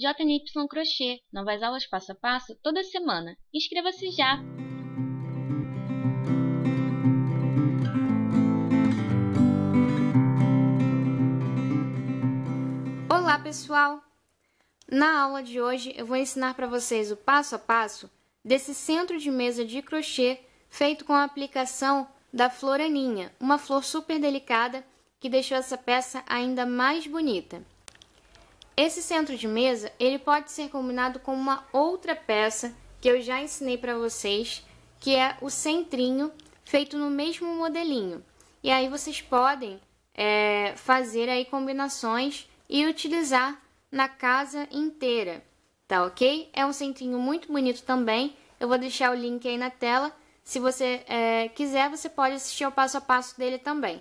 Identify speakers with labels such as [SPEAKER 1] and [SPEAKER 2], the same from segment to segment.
[SPEAKER 1] JNY Crochê. Novas aulas passo a passo toda semana. Inscreva-se já! Olá, pessoal! Na aula de hoje eu vou ensinar para vocês o passo a passo desse centro de mesa de crochê feito com a aplicação da flor aninha, uma flor super delicada que deixou essa peça ainda mais bonita. Esse centro de mesa, ele pode ser combinado com uma outra peça que eu já ensinei para vocês, que é o centrinho feito no mesmo modelinho. E aí vocês podem é, fazer aí combinações e utilizar na casa inteira, tá ok? É um centrinho muito bonito também, eu vou deixar o link aí na tela. Se você é, quiser, você pode assistir ao passo a passo dele também.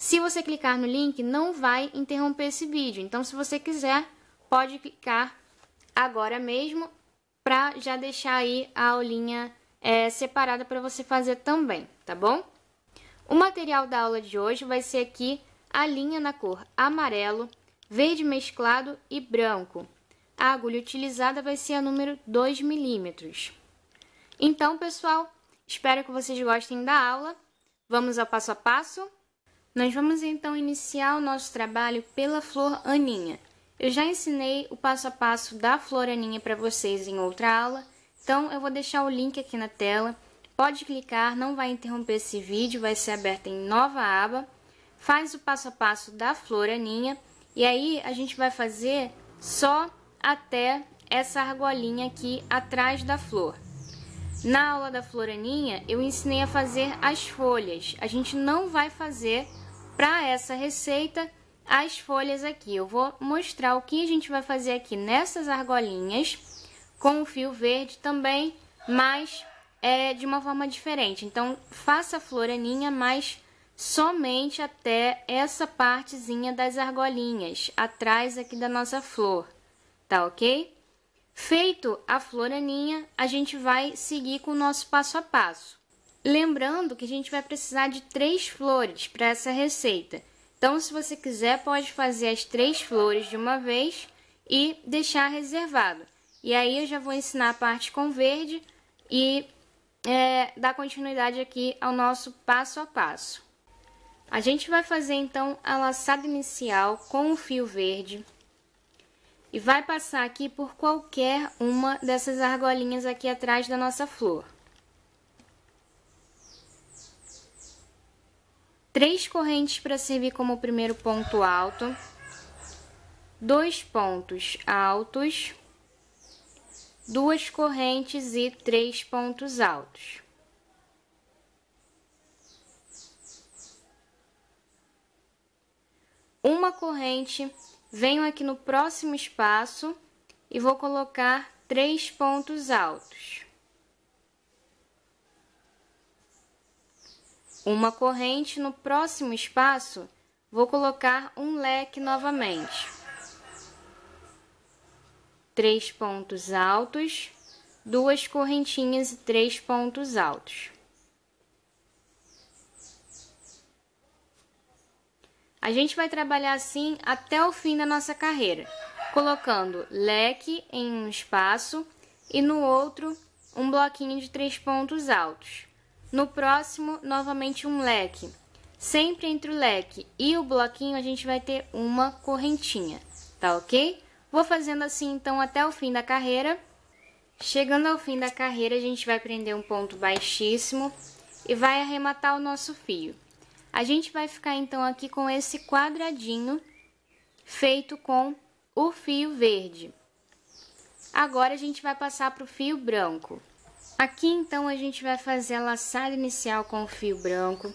[SPEAKER 1] Se você clicar no link, não vai interromper esse vídeo. Então, se você quiser, pode clicar agora mesmo para já deixar aí a aulinha é, separada para você fazer também, tá bom? O material da aula de hoje vai ser aqui a linha na cor amarelo, verde mesclado e branco. A agulha utilizada vai ser a número 2 milímetros. Então, pessoal, espero que vocês gostem da aula. Vamos ao passo a passo? Nós vamos então iniciar o nosso trabalho pela flor aninha. Eu já ensinei o passo a passo da flor aninha para vocês em outra aula, então eu vou deixar o link aqui na tela. Pode clicar, não vai interromper esse vídeo, vai ser aberta em nova aba. Faz o passo a passo da flor aninha e aí a gente vai fazer só até essa argolinha aqui atrás da flor. Na aula da flor aninha eu ensinei a fazer as folhas. A gente não vai fazer para essa receita as folhas aqui. Eu vou mostrar o que a gente vai fazer aqui nessas argolinhas com o fio verde também, mas é de uma forma diferente. Então, faça a floraninha, mas somente até essa partezinha das argolinhas, atrás aqui da nossa flor, tá ok? Feito a floraninha, a gente vai seguir com o nosso passo a passo. Lembrando que a gente vai precisar de três flores para essa receita. Então, se você quiser, pode fazer as três flores de uma vez e deixar reservado. E aí, eu já vou ensinar a parte com verde e é, dar continuidade aqui ao nosso passo a passo. A gente vai fazer, então, a laçada inicial com o fio verde e vai passar aqui por qualquer uma dessas argolinhas aqui atrás da nossa flor. Três correntes para servir como primeiro ponto alto. Dois pontos altos. Duas correntes e três pontos altos. Uma corrente, venho aqui no próximo espaço e vou colocar três pontos altos. uma corrente no próximo espaço, vou colocar um leque novamente. Três pontos altos, duas correntinhas e três pontos altos. A gente vai trabalhar assim até o fim da nossa carreira, colocando leque em um espaço e no outro um bloquinho de três pontos altos. No próximo, novamente um leque. Sempre entre o leque e o bloquinho, a gente vai ter uma correntinha, tá ok? Vou fazendo assim, então, até o fim da carreira. Chegando ao fim da carreira, a gente vai prender um ponto baixíssimo e vai arrematar o nosso fio. A gente vai ficar, então, aqui com esse quadradinho feito com o fio verde. Agora, a gente vai passar para o fio branco. Aqui então a gente vai fazer a laçada inicial com o fio branco.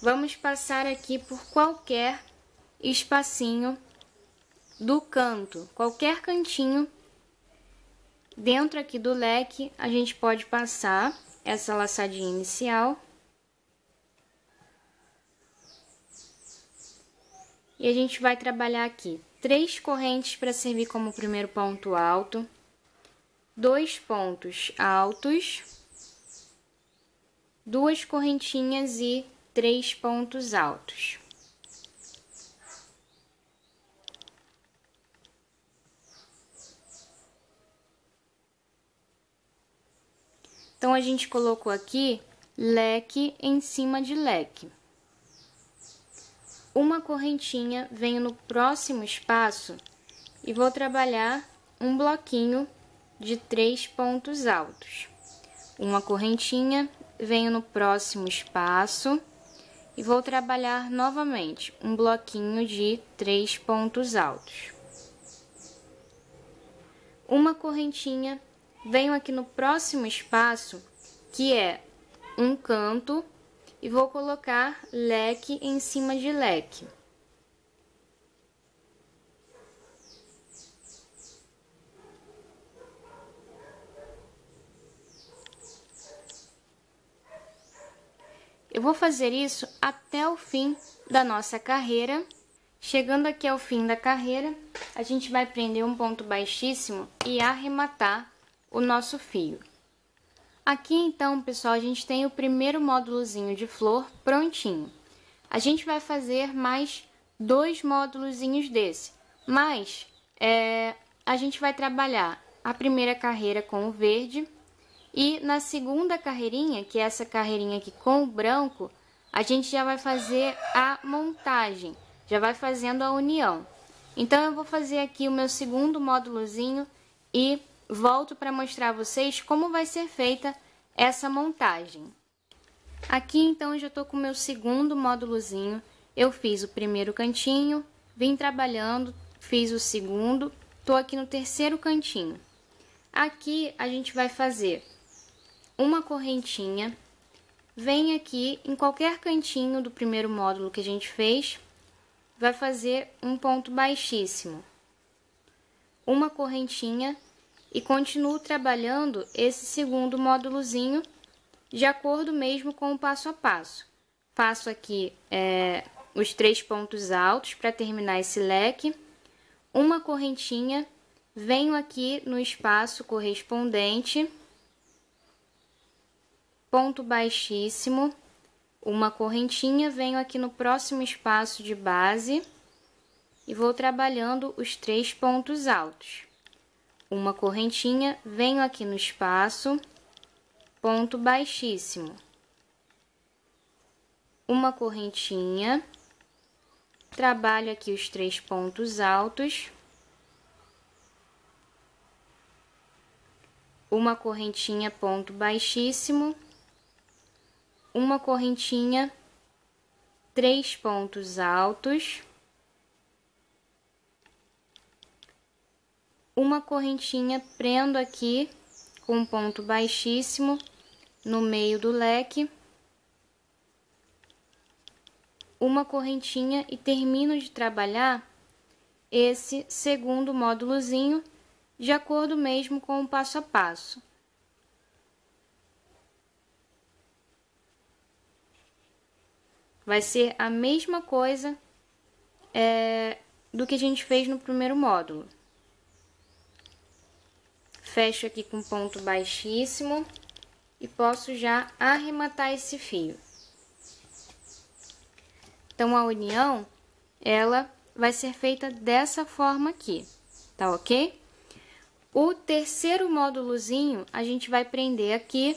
[SPEAKER 1] Vamos passar aqui por qualquer espacinho do canto, qualquer cantinho dentro aqui do leque, a gente pode passar essa laçadinha inicial. E a gente vai trabalhar aqui três correntes para servir como primeiro ponto alto dois pontos altos, duas correntinhas e três pontos altos. Então, a gente colocou aqui leque em cima de leque. Uma correntinha, venho no próximo espaço e vou trabalhar um bloquinho de três pontos altos. Uma correntinha, venho no próximo espaço e vou trabalhar novamente um bloquinho de três pontos altos. Uma correntinha, venho aqui no próximo espaço, que é um canto, e vou colocar leque em cima de leque. Eu vou fazer isso até o fim da nossa carreira. Chegando aqui ao fim da carreira, a gente vai prender um ponto baixíssimo e arrematar o nosso fio. Aqui então, pessoal, a gente tem o primeiro módulozinho de flor prontinho. A gente vai fazer mais dois módulozinhos desse, mas é, a gente vai trabalhar a primeira carreira com o verde, e na segunda carreirinha, que é essa carreirinha aqui com o branco, a gente já vai fazer a montagem, já vai fazendo a união. Então, eu vou fazer aqui o meu segundo módulozinho e volto para mostrar a vocês como vai ser feita essa montagem. Aqui, então, eu já estou com o meu segundo módulozinho. Eu fiz o primeiro cantinho, vim trabalhando, fiz o segundo, estou aqui no terceiro cantinho. Aqui, a gente vai fazer uma correntinha, vem aqui em qualquer cantinho do primeiro módulo que a gente fez, vai fazer um ponto baixíssimo, uma correntinha e continuo trabalhando esse segundo módulozinho de acordo mesmo com o passo a passo. Faço aqui é, os três pontos altos para terminar esse leque, uma correntinha, venho aqui no espaço correspondente ponto baixíssimo, uma correntinha, venho aqui no próximo espaço de base e vou trabalhando os três pontos altos. Uma correntinha, venho aqui no espaço, ponto baixíssimo. Uma correntinha, trabalho aqui os três pontos altos. Uma correntinha, ponto baixíssimo uma correntinha, três pontos altos, uma correntinha, prendo aqui com um ponto baixíssimo no meio do leque, uma correntinha e termino de trabalhar esse segundo módulozinho de acordo mesmo com o passo a passo. Vai ser a mesma coisa é, do que a gente fez no primeiro módulo. Fecho aqui com ponto baixíssimo e posso já arrematar esse fio. Então, a união, ela vai ser feita dessa forma aqui, tá ok? O terceiro módulozinho, a gente vai prender aqui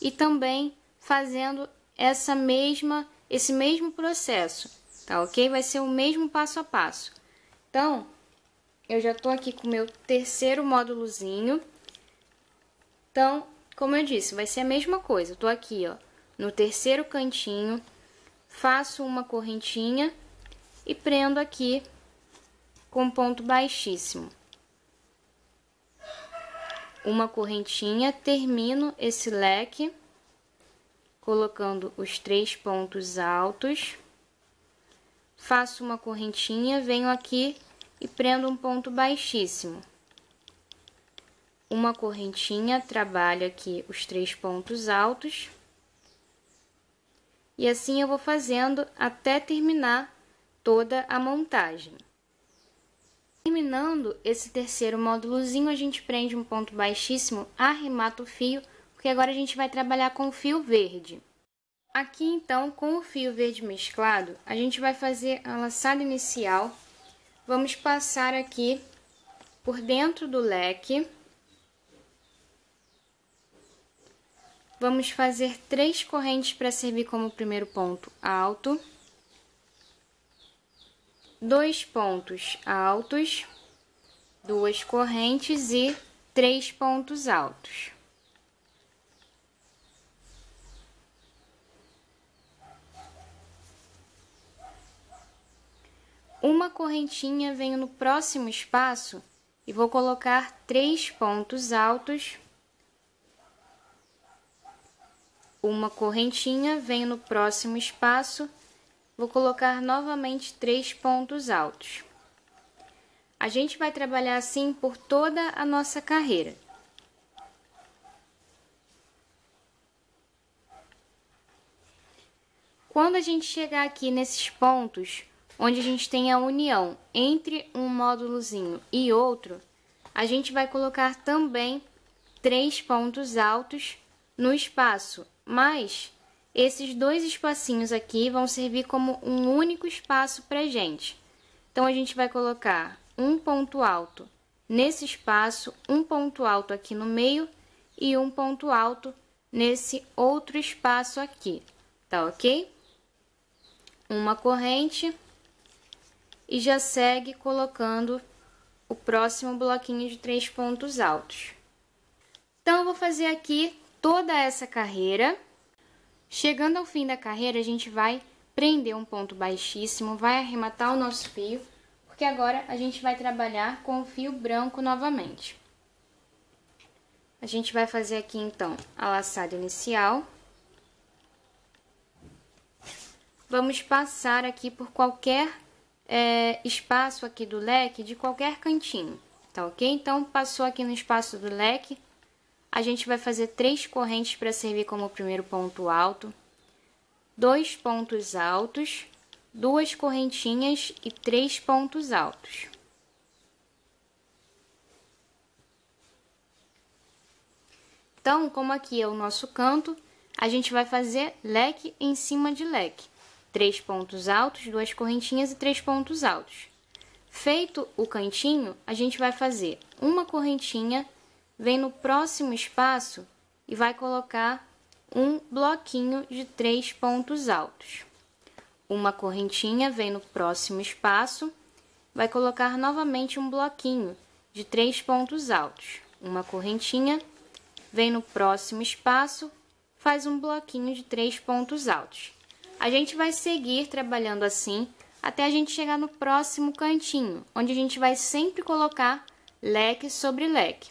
[SPEAKER 1] e também fazendo essa mesma esse mesmo processo, tá ok? Vai ser o mesmo passo a passo. Então, eu já tô aqui com o meu terceiro módulozinho. Então, como eu disse, vai ser a mesma coisa. Eu tô aqui, ó, no terceiro cantinho, faço uma correntinha e prendo aqui com ponto baixíssimo. Uma correntinha, termino esse leque colocando os três pontos altos, faço uma correntinha, venho aqui e prendo um ponto baixíssimo. Uma correntinha, trabalho aqui os três pontos altos. E assim eu vou fazendo até terminar toda a montagem. Terminando esse terceiro módulozinho, a gente prende um ponto baixíssimo, arremata o fio porque agora a gente vai trabalhar com o fio verde. Aqui então, com o fio verde mesclado, a gente vai fazer a laçada inicial, vamos passar aqui por dentro do leque, vamos fazer três correntes para servir como primeiro ponto alto, dois pontos altos, duas correntes e três pontos altos. Uma correntinha venho no próximo espaço e vou colocar três pontos altos. Uma correntinha venho no próximo espaço, vou colocar novamente três pontos altos. A gente vai trabalhar assim por toda a nossa carreira. Quando a gente chegar aqui nesses pontos, onde a gente tem a união entre um módulozinho e outro, a gente vai colocar também três pontos altos no espaço, mas esses dois espacinhos aqui vão servir como um único espaço para gente. Então, a gente vai colocar um ponto alto nesse espaço, um ponto alto aqui no meio e um ponto alto nesse outro espaço aqui, tá ok? Uma corrente e já segue colocando o próximo bloquinho de três pontos altos. Então, eu vou fazer aqui toda essa carreira. Chegando ao fim da carreira, a gente vai prender um ponto baixíssimo, vai arrematar o nosso fio, porque agora a gente vai trabalhar com o fio branco novamente. A gente vai fazer aqui, então, a laçada inicial. Vamos passar aqui por qualquer é, espaço aqui do leque de qualquer cantinho, tá ok? Então, passou aqui no espaço do leque, a gente vai fazer três correntes para servir como primeiro ponto alto, dois pontos altos, duas correntinhas e três pontos altos. Então, como aqui é o nosso canto, a gente vai fazer leque em cima de leque três pontos altos, duas correntinhas e três pontos altos. Feito o cantinho, a gente vai fazer uma correntinha, vem no próximo espaço e vai colocar um bloquinho de três pontos altos. Uma correntinha, vem no próximo espaço, vai colocar novamente um bloquinho de três pontos altos. Uma correntinha, vem no próximo espaço, faz um bloquinho de três pontos altos. A gente vai seguir trabalhando assim até a gente chegar no próximo cantinho, onde a gente vai sempre colocar leque sobre leque.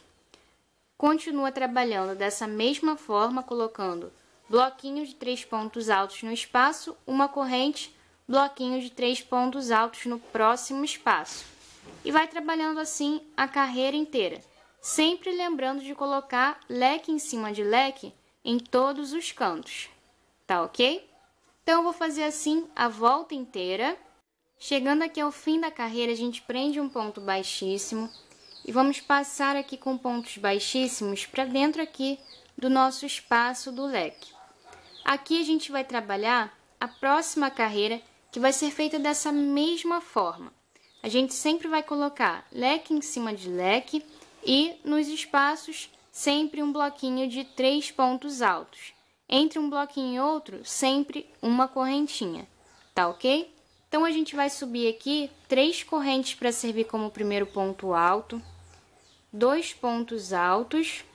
[SPEAKER 1] Continua trabalhando dessa mesma forma, colocando bloquinho de três pontos altos no espaço, uma corrente, bloquinho de três pontos altos no próximo espaço. E vai trabalhando assim a carreira inteira, sempre lembrando de colocar leque em cima de leque em todos os cantos, tá ok? Então, eu vou fazer assim a volta inteira. Chegando aqui ao fim da carreira, a gente prende um ponto baixíssimo e vamos passar aqui com pontos baixíssimos para dentro aqui do nosso espaço do leque. Aqui a gente vai trabalhar a próxima carreira, que vai ser feita dessa mesma forma. A gente sempre vai colocar leque em cima de leque e nos espaços sempre um bloquinho de três pontos altos. Entre um bloquinho e outro, sempre uma correntinha, tá ok? Então, a gente vai subir aqui três correntes para servir como primeiro ponto alto, dois pontos altos,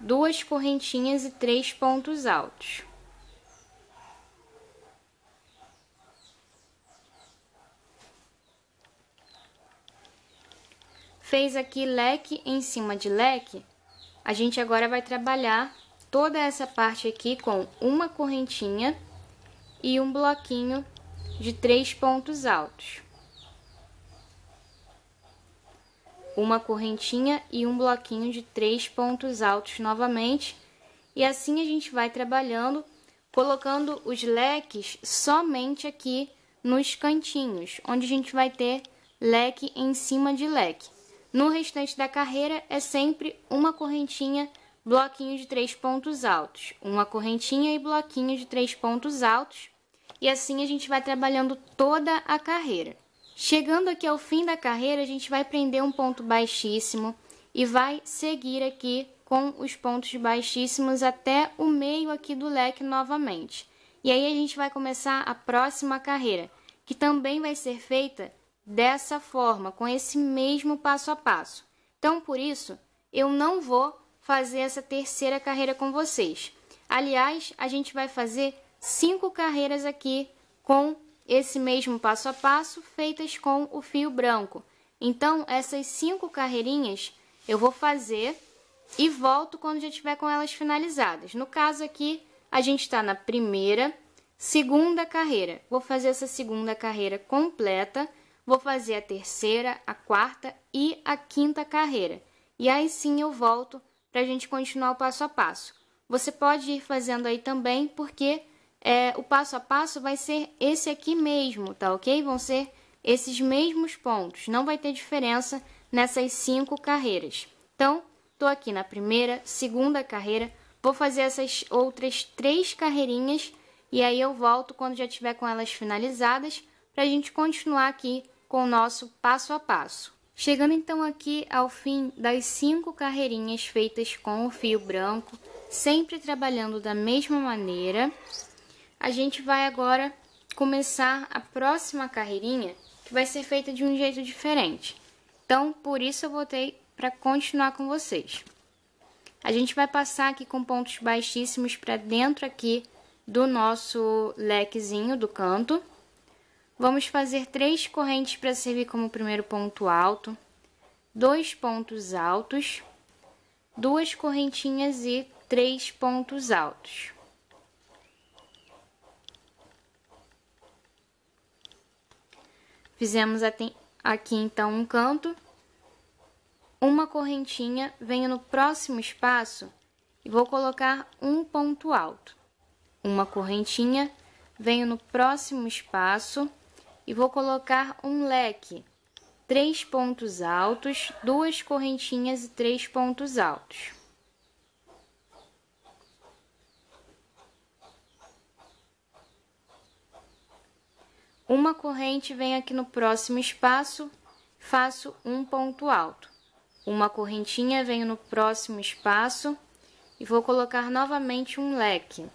[SPEAKER 1] duas correntinhas e três pontos altos. Fez aqui leque em cima de leque, a gente agora vai trabalhar toda essa parte aqui com uma correntinha e um bloquinho de três pontos altos. Uma correntinha e um bloquinho de três pontos altos novamente. E assim a gente vai trabalhando, colocando os leques somente aqui nos cantinhos, onde a gente vai ter leque em cima de leque. No restante da carreira é sempre uma correntinha bloquinho de três pontos altos, uma correntinha e bloquinho de três pontos altos, e assim a gente vai trabalhando toda a carreira. Chegando aqui ao fim da carreira, a gente vai prender um ponto baixíssimo e vai seguir aqui com os pontos baixíssimos até o meio aqui do leque novamente. E aí a gente vai começar a próxima carreira, que também vai ser feita dessa forma, com esse mesmo passo a passo. Então, por isso, eu não vou fazer essa terceira carreira com vocês. Aliás, a gente vai fazer cinco carreiras aqui com esse mesmo passo a passo, feitas com o fio branco. Então, essas cinco carreirinhas eu vou fazer e volto quando já tiver com elas finalizadas. No caso aqui, a gente está na primeira, segunda carreira. Vou fazer essa segunda carreira completa, vou fazer a terceira, a quarta e a quinta carreira. E aí sim eu volto para a gente continuar o passo a passo. Você pode ir fazendo aí também, porque é, o passo a passo vai ser esse aqui mesmo, tá ok? Vão ser esses mesmos pontos, não vai ter diferença nessas cinco carreiras. Então, tô aqui na primeira, segunda carreira, vou fazer essas outras três carreirinhas e aí eu volto quando já tiver com elas finalizadas para a gente continuar aqui com o nosso passo a passo. Chegando então aqui ao fim das cinco carreirinhas feitas com o fio branco, sempre trabalhando da mesma maneira, a gente vai agora começar a próxima carreirinha, que vai ser feita de um jeito diferente. Então, por isso eu voltei para continuar com vocês. A gente vai passar aqui com pontos baixíssimos para dentro aqui do nosso lequezinho do canto. Vamos fazer três correntes para servir como primeiro ponto alto, dois pontos altos, duas correntinhas e três pontos altos. Fizemos aqui então um canto, uma correntinha, venho no próximo espaço e vou colocar um ponto alto. Uma correntinha, venho no próximo espaço e vou colocar um leque, três pontos altos, duas correntinhas e três pontos altos. Uma corrente vem aqui no próximo espaço, faço um ponto alto. Uma correntinha venho no próximo espaço e vou colocar novamente um leque.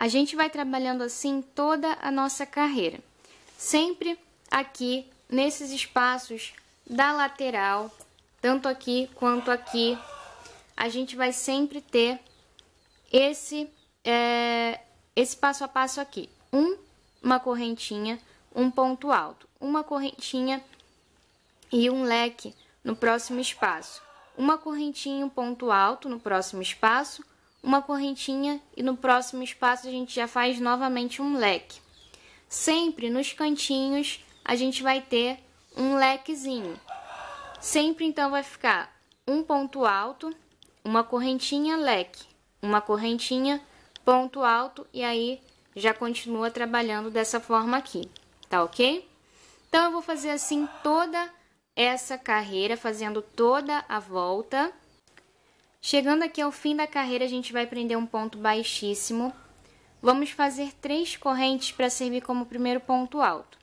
[SPEAKER 1] A gente vai trabalhando assim toda a nossa carreira, sempre aqui nesses espaços da lateral, tanto aqui quanto aqui, a gente vai sempre ter esse, é, esse passo a passo aqui. Um, uma correntinha, um ponto alto, uma correntinha e um leque no próximo espaço. Uma correntinha, um ponto alto no próximo espaço, uma correntinha e no próximo espaço a gente já faz novamente um leque. Sempre nos cantinhos a gente vai ter um lequezinho. Sempre então vai ficar um ponto alto, uma correntinha, leque, uma correntinha, ponto alto e aí já continua trabalhando dessa forma aqui, tá ok? Então eu vou fazer assim toda essa carreira, fazendo toda a volta Chegando aqui ao fim da carreira, a gente vai prender um ponto baixíssimo. Vamos fazer três correntes para servir como primeiro ponto alto.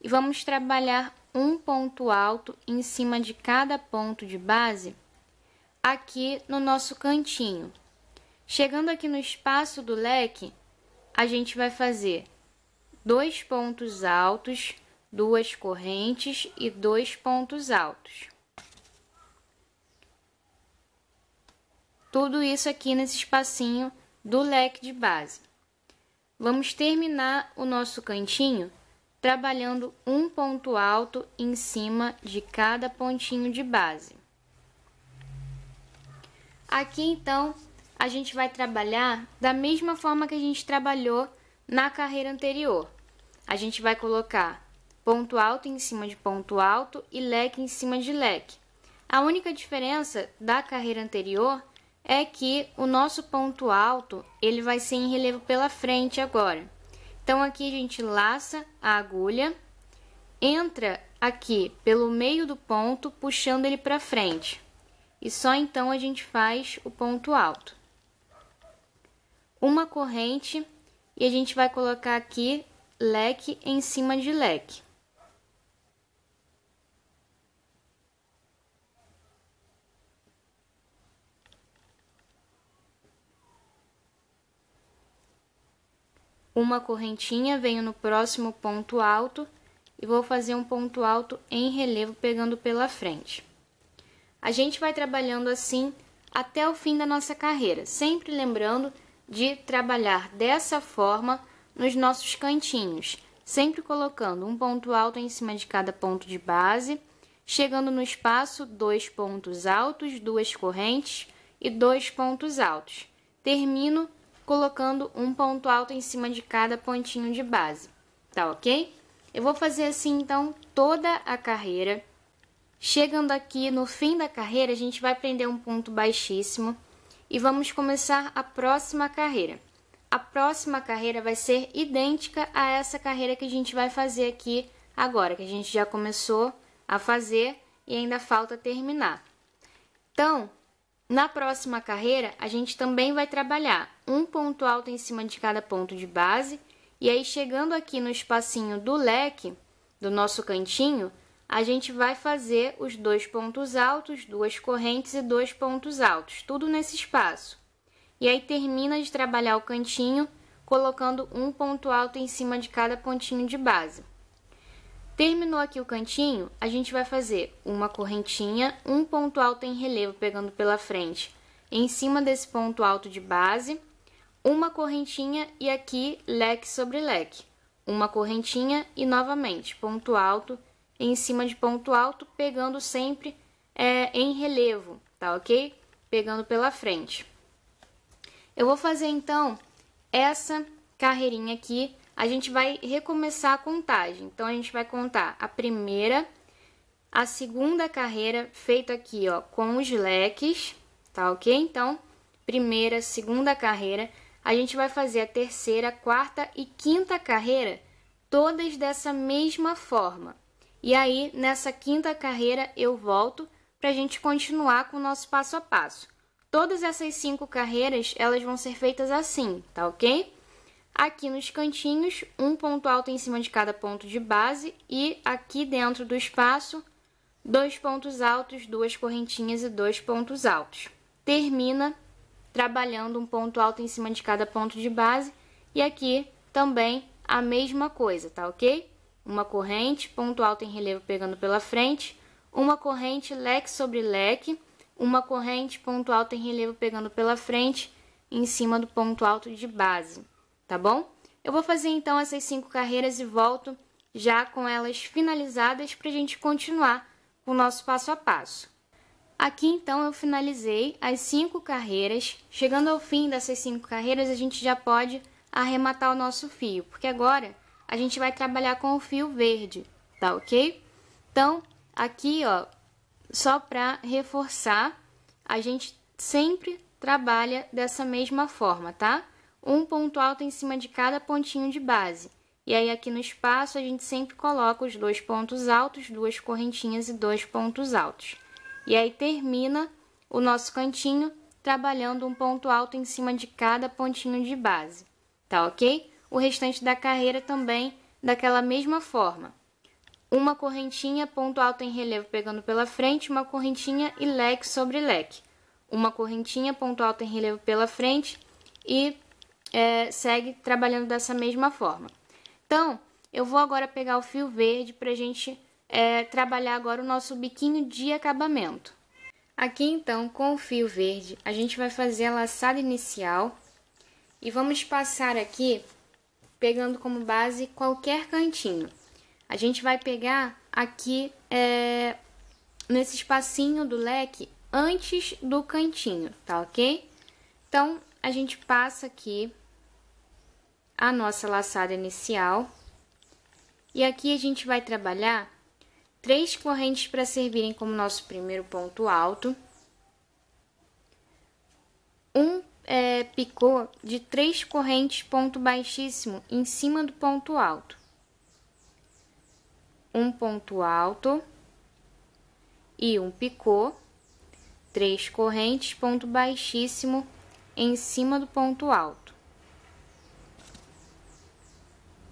[SPEAKER 1] E vamos trabalhar um ponto alto em cima de cada ponto de base aqui no nosso cantinho. Chegando aqui no espaço do leque, a gente vai fazer dois pontos altos, duas correntes e dois pontos altos. Tudo isso aqui nesse espacinho do leque de base. Vamos terminar o nosso cantinho trabalhando um ponto alto em cima de cada pontinho de base. Aqui, então, a gente vai trabalhar da mesma forma que a gente trabalhou na carreira anterior. A gente vai colocar ponto alto em cima de ponto alto e leque em cima de leque. A única diferença da carreira anterior é que o nosso ponto alto ele vai ser em relevo pela frente agora. Então, aqui a gente laça a agulha, entra aqui pelo meio do ponto, puxando ele para frente. E só então a gente faz o ponto alto. Uma corrente e a gente vai colocar aqui leque em cima de leque. Uma correntinha, venho no próximo ponto alto e vou fazer um ponto alto em relevo pegando pela frente. A gente vai trabalhando assim até o fim da nossa carreira, sempre lembrando de trabalhar dessa forma nos nossos cantinhos, sempre colocando um ponto alto em cima de cada ponto de base, chegando no espaço, dois pontos altos, duas correntes e dois pontos altos. Termino colocando um ponto alto em cima de cada pontinho de base, tá ok? Eu vou fazer assim, então, toda a carreira. Chegando aqui no fim da carreira, a gente vai prender um ponto baixíssimo e vamos começar a próxima carreira. A próxima carreira vai ser idêntica a essa carreira que a gente vai fazer aqui agora, que a gente já começou a fazer e ainda falta terminar. Então, na próxima carreira, a gente também vai trabalhar um ponto alto em cima de cada ponto de base, e aí chegando aqui no espacinho do leque, do nosso cantinho, a gente vai fazer os dois pontos altos, duas correntes e dois pontos altos, tudo nesse espaço. E aí termina de trabalhar o cantinho colocando um ponto alto em cima de cada pontinho de base. Terminou aqui o cantinho, a gente vai fazer uma correntinha, um ponto alto em relevo pegando pela frente, em cima desse ponto alto de base, uma correntinha e aqui leque sobre leque. Uma correntinha e novamente ponto alto em cima de ponto alto, pegando sempre é, em relevo, tá ok? Pegando pela frente. Eu vou fazer então essa carreirinha aqui a gente vai recomeçar a contagem. Então, a gente vai contar a primeira, a segunda carreira, feito aqui, ó, com os leques, tá ok? Então, primeira, segunda carreira, a gente vai fazer a terceira, quarta e quinta carreira, todas dessa mesma forma. E aí, nessa quinta carreira, eu volto para a gente continuar com o nosso passo a passo. Todas essas cinco carreiras, elas vão ser feitas assim, tá ok? Aqui nos cantinhos, um ponto alto em cima de cada ponto de base e aqui dentro do espaço, dois pontos altos, duas correntinhas e dois pontos altos. Termina trabalhando um ponto alto em cima de cada ponto de base e aqui também a mesma coisa, tá ok? Uma corrente, ponto alto em relevo pegando pela frente, uma corrente leque sobre leque, uma corrente, ponto alto em relevo pegando pela frente em cima do ponto alto de base tá bom? Eu vou fazer então essas cinco carreiras e volto já com elas finalizadas para a gente continuar o nosso passo a passo. Aqui, então, eu finalizei as cinco carreiras. Chegando ao fim dessas cinco carreiras, a gente já pode arrematar o nosso fio, porque agora a gente vai trabalhar com o fio verde, tá ok? Então, aqui, ó, só para reforçar, a gente sempre trabalha dessa mesma forma, tá? Tá? um ponto alto em cima de cada pontinho de base. E aí, aqui no espaço, a gente sempre coloca os dois pontos altos, duas correntinhas e dois pontos altos. E aí, termina o nosso cantinho trabalhando um ponto alto em cima de cada pontinho de base, tá ok? O restante da carreira também daquela mesma forma. Uma correntinha, ponto alto em relevo pegando pela frente, uma correntinha e leque sobre leque. Uma correntinha, ponto alto em relevo pela frente e é, segue trabalhando dessa mesma forma. Então, eu vou agora pegar o fio verde para a gente é, trabalhar agora o nosso biquinho de acabamento. Aqui então, com o fio verde, a gente vai fazer a laçada inicial e vamos passar aqui pegando como base qualquer cantinho. A gente vai pegar aqui é, nesse espacinho do leque antes do cantinho, tá ok? Então, a gente passa aqui a nossa laçada inicial. E aqui a gente vai trabalhar três correntes para servirem como nosso primeiro ponto alto. Um é, picô de três correntes ponto baixíssimo em cima do ponto alto. Um ponto alto e um picô, três correntes ponto baixíssimo em cima do ponto alto.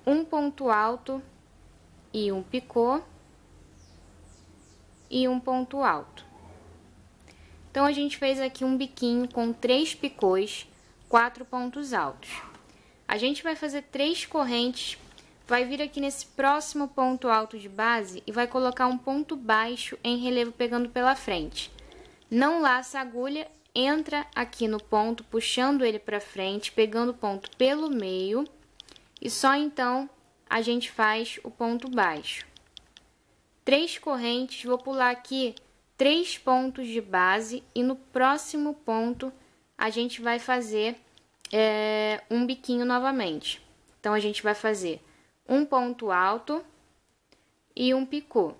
[SPEAKER 1] um ponto alto e um picô e um ponto alto. Então, a gente fez aqui um biquinho com três picôs, quatro pontos altos. A gente vai fazer três correntes, vai vir aqui nesse próximo ponto alto de base e vai colocar um ponto baixo em relevo pegando pela frente. Não laça a agulha, entra aqui no ponto, puxando ele para frente, pegando o ponto pelo meio e só então a gente faz o ponto baixo. Três correntes, vou pular aqui três pontos de base e no próximo ponto a gente vai fazer é, um biquinho novamente. Então, a gente vai fazer um ponto alto e um picô.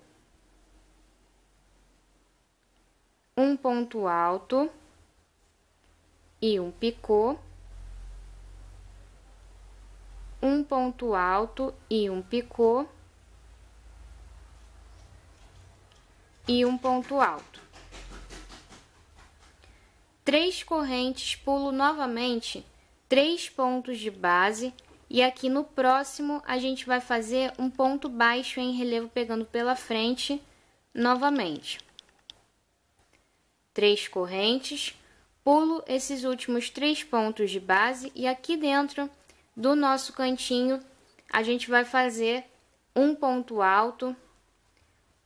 [SPEAKER 1] Um ponto alto e um picô um ponto alto e um picô e um ponto alto. Três correntes, pulo novamente três pontos de base e aqui no próximo a gente vai fazer um ponto baixo em relevo pegando pela frente novamente. Três correntes, pulo esses últimos três pontos de base e aqui dentro do nosso cantinho, a gente vai fazer um ponto alto,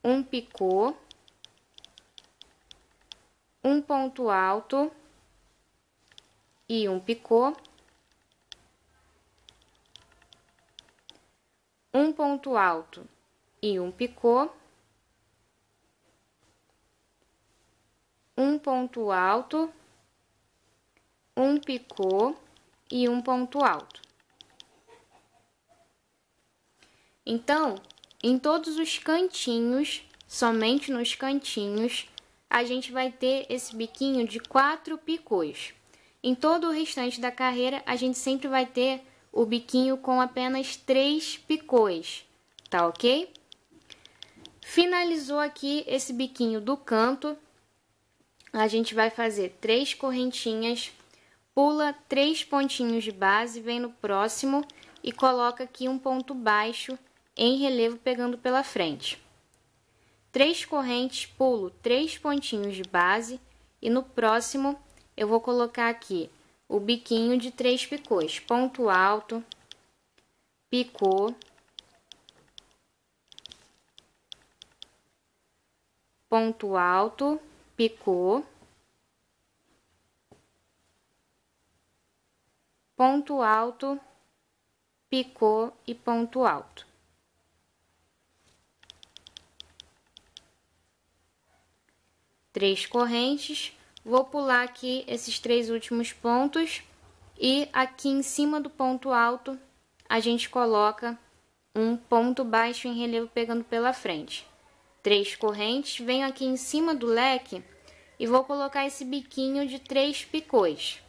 [SPEAKER 1] um picô, um ponto alto e um picô, um ponto alto e um picô, um ponto alto, um picô e um ponto alto. Então, em todos os cantinhos, somente nos cantinhos, a gente vai ter esse biquinho de quatro picôs. Em todo o restante da carreira, a gente sempre vai ter o biquinho com apenas três picôs, tá ok? Finalizou aqui esse biquinho do canto, a gente vai fazer três correntinhas, pula três pontinhos de base, vem no próximo e coloca aqui um ponto baixo em relevo pegando pela frente. Três correntes, pulo três pontinhos de base e no próximo eu vou colocar aqui o biquinho de três picôs, ponto alto, picô, ponto alto, picô, ponto alto, picô e ponto alto. três correntes. Vou pular aqui esses três últimos pontos e aqui em cima do ponto alto a gente coloca um ponto baixo em relevo pegando pela frente. Três correntes, venho aqui em cima do leque e vou colocar esse biquinho de três picôs.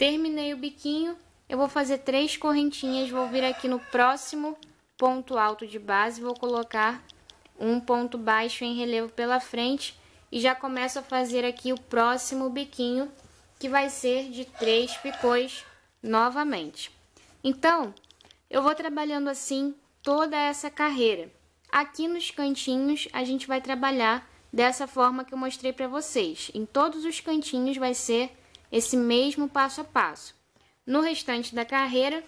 [SPEAKER 1] Terminei o biquinho, eu vou fazer três correntinhas, vou vir aqui no próximo ponto alto de base, vou colocar um ponto baixo em relevo pela frente e já começo a fazer aqui o próximo biquinho, que vai ser de três picôs novamente. Então, eu vou trabalhando assim toda essa carreira. Aqui nos cantinhos, a gente vai trabalhar dessa forma que eu mostrei para vocês. Em todos os cantinhos vai ser esse mesmo passo a passo. No restante da carreira,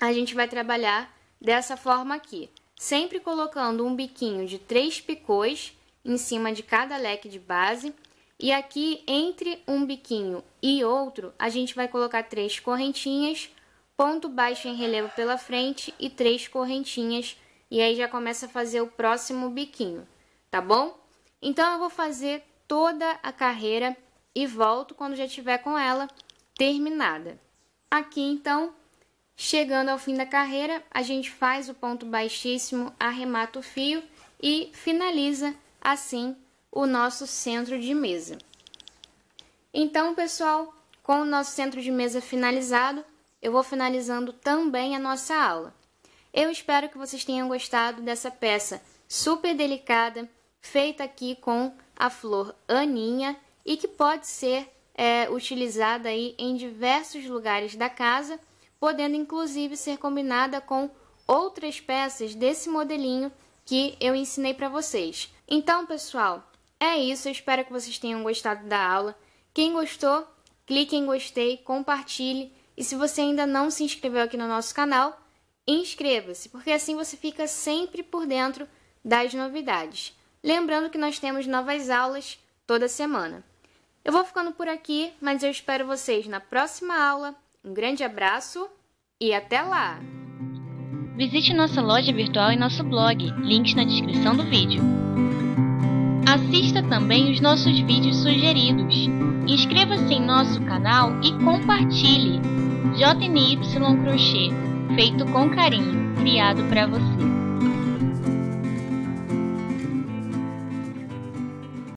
[SPEAKER 1] a gente vai trabalhar dessa forma aqui, sempre colocando um biquinho de três picôs em cima de cada leque de base, e aqui entre um biquinho e outro, a gente vai colocar três correntinhas, ponto baixo em relevo pela frente e três correntinhas, e aí já começa a fazer o próximo biquinho, tá bom? Então, eu vou fazer toda a carreira e volto quando já tiver com ela terminada. Aqui então, chegando ao fim da carreira, a gente faz o ponto baixíssimo, arremata o fio e finaliza assim o nosso centro de mesa. Então, pessoal, com o nosso centro de mesa finalizado, eu vou finalizando também a nossa aula. Eu espero que vocês tenham gostado dessa peça super delicada, feita aqui com a flor Aninha e que pode ser é, utilizada aí em diversos lugares da casa, podendo inclusive ser combinada com outras peças desse modelinho que eu ensinei para vocês. Então, pessoal, é isso. Eu espero que vocês tenham gostado da aula. Quem gostou, clique em gostei, compartilhe. E se você ainda não se inscreveu aqui no nosso canal, inscreva-se, porque assim você fica sempre por dentro das novidades. Lembrando que nós temos novas aulas toda semana. Eu vou ficando por aqui, mas eu espero vocês na próxima aula. Um grande abraço e até lá! Visite nossa loja virtual e nosso blog, links na descrição do vídeo. Assista também os nossos vídeos sugeridos. Inscreva-se em nosso canal e compartilhe. JNY Crochê, feito com carinho, criado para você.